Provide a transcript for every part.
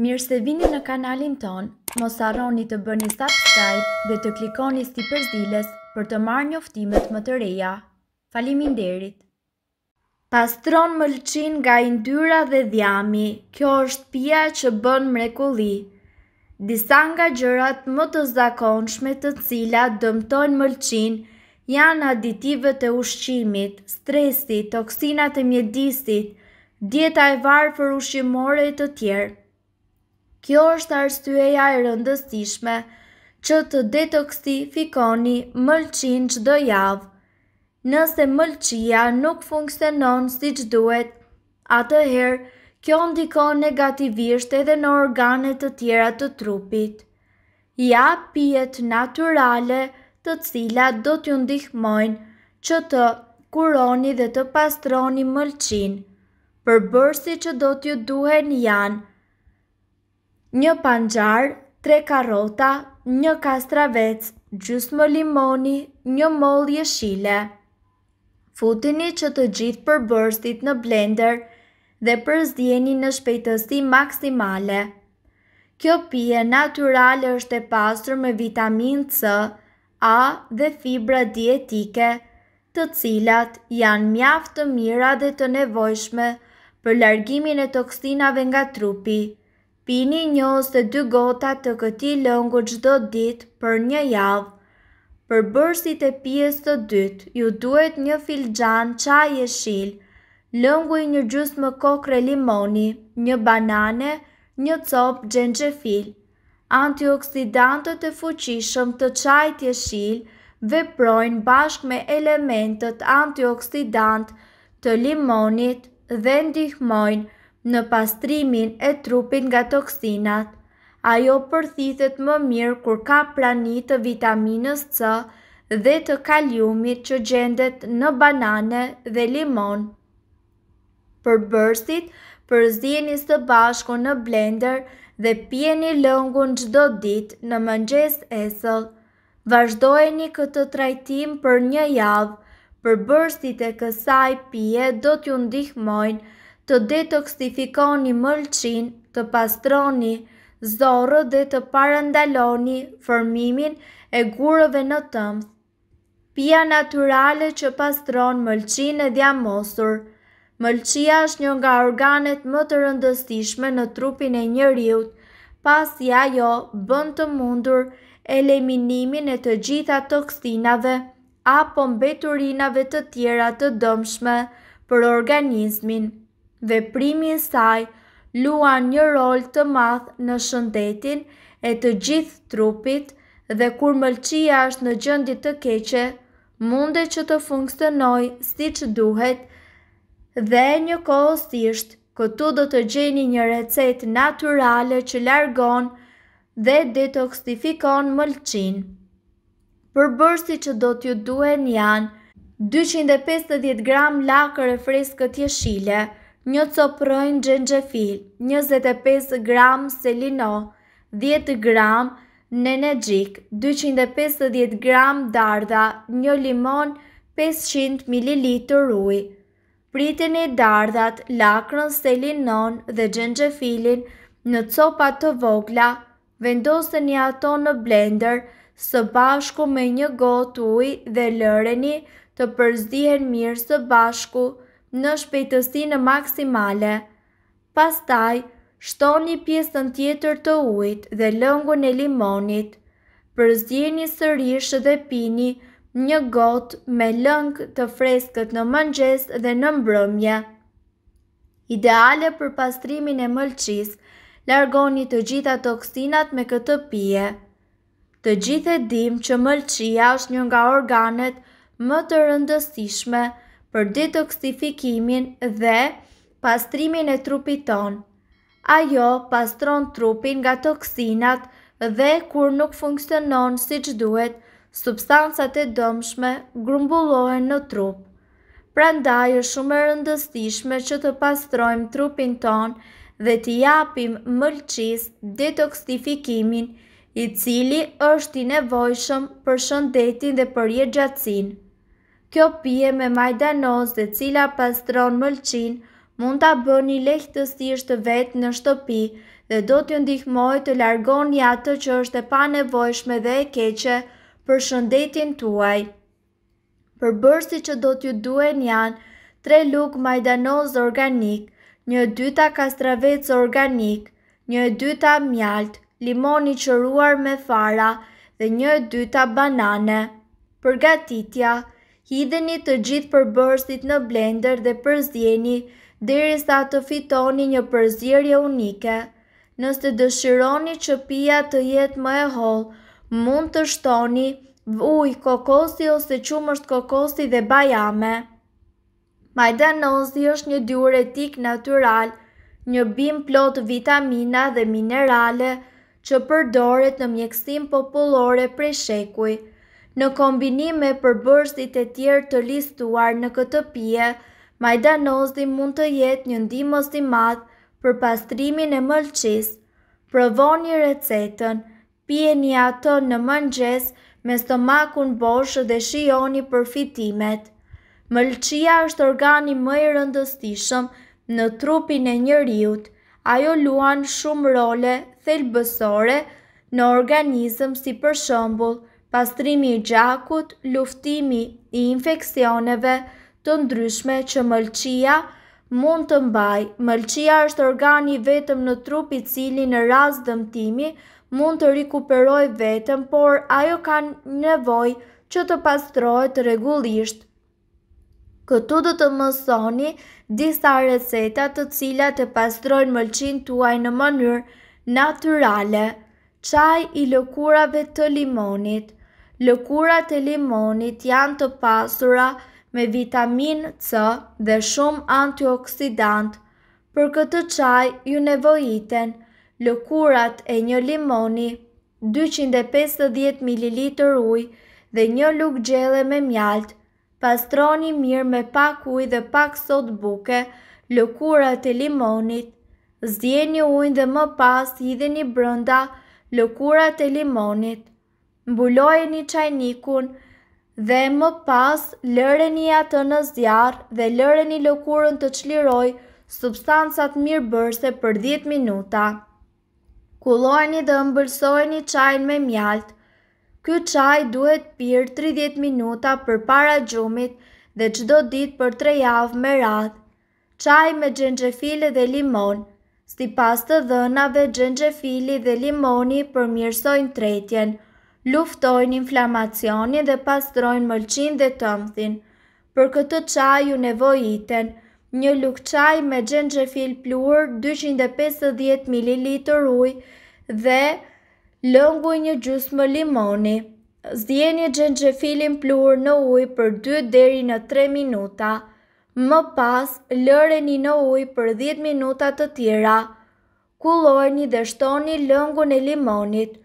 Mirë se vini në kanalin ton, mos arroni të bëni subscribe dhe të klikoni si përzilës për të marrë njoftimet më të reja. Falimin derit! Pastron mëlqin nga indyra dhe dhjami, kjo është pia që bën mrekulli. Disa nga gjërat më të zakonshme të cila dëmtojnë mëlqin janë aditivet e ushqimit, stresi, toksinat e mjedisit, dieta e varë për ushqimore e të tjerë. Kjo është arstueja e rëndësishme që të detoksifikoni mëlqin që do javë, nëse mëlqia nuk funksionon si që duhet, atëherë kjo ndikon negativisht edhe në organet të tjera të trupit. Ja pijet naturale të cilat do t'ju ndihmojnë që të kuroni dhe të pastroni mëlqin, përbërsi që do t'ju duhen janë një panxar, tre karota, një kastravec, gjusë më limoni, një molë jeshile. Futini që të gjithë për bërstit në blender dhe për zdjeni në shpejtësi maksimale. Kjo pje natural është e pasur me vitamin C, A dhe fibra dietike, të cilat janë mjaftë të mira dhe të nevojshme për largimin e toksinave nga trupi. Pini një ose dy gota të këti lëngu gjdo dit për një javë. Për bërësit e pjesë të dytë, ju duhet një filxan qaj e shilë, lëngu i një gjusë më kokre limoni, një banane, një copë gjengjefil. Antioksidantët e fuqishëm të qaj të shilë veprojnë bashkë me elementët antioksidant të limonit dhe ndihmojnë në pastrimin e trupit nga toksinat. Ajo përthithet më mirë kur ka prani të vitaminës C dhe të kaliumit që gjendet në banane dhe limon. Për bërësit, përzdjeni së bashku në blender dhe pjeni lëngun gjdo dit në mëngjes esëll. Vazhdojeni këtë trajtim për një javë, për bërësit e kësaj pje do t'ju ndihmojnë të detoksifikoni mëlçin, të pastroni zorë dhe të parandaloni formimin e gurëve në tëmë. Pia naturale që pastron mëlçin e djamosur. Mëlçia është një nga organet më të rëndësishme në trupin e pas pasi ajo bën të mundur eliminimin e të gjitha toksinave apo mbeturinave të tjera të dëmshme për organizmin veprimi i saj luan një rol të madh në shëndetin e të gjithë trupit dhe kur mëlçia është në gjendje të keqe, mundet që të funksionojë siç duhet dhe një kohësisht këtu do të gjeni një recetë natyrale që largon dhe detoksifikon mëlçin. bërsi që do t'ju duhen janë 250 gram lakër e freskët jeshile, një coprojnë gjengjefil, 25 gram selino, 10 gram nenegjik, 250 gram darda, një limon, 500 ml ruj. Pritën e dardat, lakrën, selinon dhe gjengjefilin në copa të vogla, vendosën ato në blender, së bashku me një gotë uj dhe lëreni të përzdihen mirë së bashku të vogla në shpejtësi në maksimale. Pastaj, shtoni pjesën tjetër të ujit dhe lëngun e limonit. Përzjeni sërish dhe pini një got me lëng të freskët në mëngjes dhe në mbrëmje. Ideale për pastrimin e mëlqis, largoni të gjitha toksinat me këtë pije. Të gjithë e dim që mëlqia është një nga organet më të rëndësishme për detoksifikimin dhe pastrimin e trupit ton. Ajo pastron trupin nga toksinat dhe kur nuk funksionon si që duhet, substancat e dëmshme grumbullohen në trup. Pra ndaj është shumë rëndëstishme që të pastrojmë trupin ton dhe të japim mëlqis detoksifikimin i cili është i nevojshëm për shëndetin dhe për jetë gjatsinë. Kjo pje me majdanos dhe cila pastron mëlqin, mund të bëni një të vetë në shtopi dhe do t'ju ndihmoj të largon një atë që është e pa nevojshme dhe e keqe për shëndetin tuaj. Për bërësi që do të duen janë tre lukë majdanos organik, një dyta kastravec organik, një dyta mjalt, limoni qëruar me fara dhe një dyta banane. Përgatitja, hideni të gjithë përbërësit në blender dhe përzjeni dheri sa të fitoni një përzjerje unike. Nëse dëshironi që pia të jetë më e holë, mund të shtoni vuj, kokosi ose qumësht kokosi dhe bajame. Majdanozi është një diuretik natural, një bim plot vitamina dhe minerale që përdoret në mjekësim populore prej shekuj. Në kombinim me përbërësit e tjerë të listuar në këtë pje, majdanozi mund të jetë një ndimës i madhë për pastrimin e mëlqis, provoni recetën, një ato në mëngjes me stomakun bosh dhe shioni përfitimet. Mëlqia është organi më i rëndëstishëm në trupin e njëriut, ajo luan shumë role thelbësore në organizëm si për shëmbullë, pastrimi i gjakut, luftimi i infekcioneve të ndryshme që mëlqia mund të mbaj. Mëlqia është organi vetëm në trup i cili në rast dëmtimi mund të rikuperoj vetëm, por ajo kanë nevoj që të pastrohet regullisht. Këtu do të mësoni disa receta të cilat e pastrojnë mëlqin tuaj në mënyrë naturale. Qaj i lëkurave të limonit – lëkurat e limonit janë të pasura me vitamin C dhe shumë antioksidant. Për këtë qaj ju nevojiten lëkurat e një limoni, 250 ml uj dhe një luk gjele me mjalt, pastroni mirë me pak uj dhe pak sot buke, lëkurat e limonit, zdjeni ujnë dhe më pas jidhe një brënda lëkurat e limonit mbuloj një qajnikun dhe më pas lëre një atë në zjarë dhe lëre një lëkurën të qliroj substancat mirë bërse për 10 minuta. Kulojni dhe mbërsojni qajnë me mjaltë. Ky qaj duhet pyrë 30 minuta për para gjumit dhe qdo dit për 3 javë me radhë. Qaj me gjengjefile dhe limon. Si pas të dhënave, gjengjefili dhe limoni mirësojnë tretjenë, luftojnë inflamacioni dhe pastrojnë mëlqin dhe tëmthin. Për këtë qaj ju nevojiten, një luk qaj me gjengjefil pluhur 250 ml uj dhe lëngu një gjus më limoni. Zdjeni gjengjefilin pluhur në uj për 2 deri në 3 minuta. Më pas, lëreni në uj për 10 minuta të tjera. Kulojni dhe shtoni lëngu në limonit.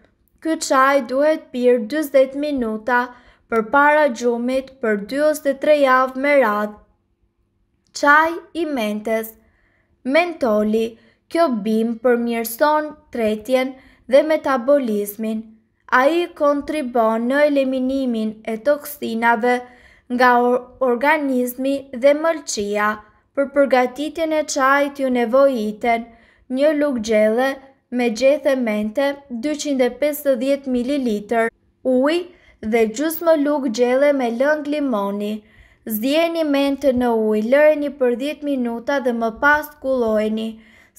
Ky qaj duhet pirë 20 minuta për para gjumit për 23 javë me radh. Qaj i mentes Mentoli, kjo bim për mjërson tretjen dhe metabolizmin. A i kontribon në eliminimin e toksinave nga organizmi dhe mëlçia. për përgatitjen e çajit ju nevojiten një luk gjellë me gjethe mente 250 ml, uj dhe gjus më luk gjele me lëng limoni. Zdjeni mente në uj, lëreni për 10 minuta dhe më pas kulojni.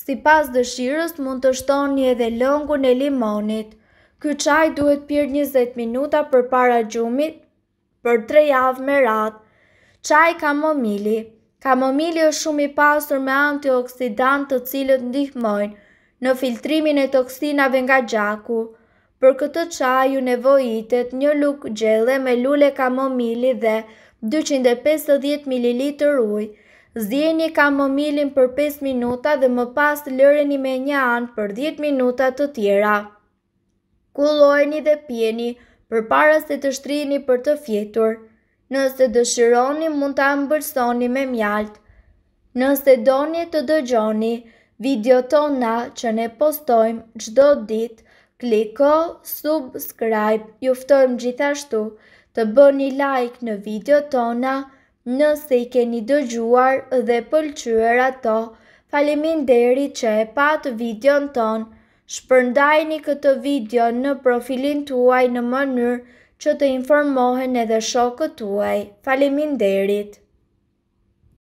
Si pas dëshirës mund të shtoni edhe lëngu në limonit. Ky qaj duhet pyrë 20 minuta për para gjumit për 3 javë me ratë. Qaj kamomili Kamomili është shumë i pasur me antioksidant të cilët ndihmojnë Në filtrimin e toksinave nga gjaku, për këtë ju nevojitet një lukë gjelle me lule kamomili dhe 250 ml ujë, zjeni kamomilin për 5 minuta dhe më pas lëreni me një anë për 10 minuta të tjera. Kullojni dhe pjeni për paras të të shtrini për të fjetur, nëse dëshironi mund të ambërsoni me mjaltë, nëse doni të dëgjoni, video tona që ne postojmë gjdo dit, kliko, subscribe, juftojmë gjithashtu, të bë një like në video tona, nëse i keni dëgjuar dhe pëlqyër ato, falimin deri që e patë video në tonë, shpërndajni këtë video në profilin tuaj në mënyrë, që të informohen edhe shokët tuaj. Falimin derit!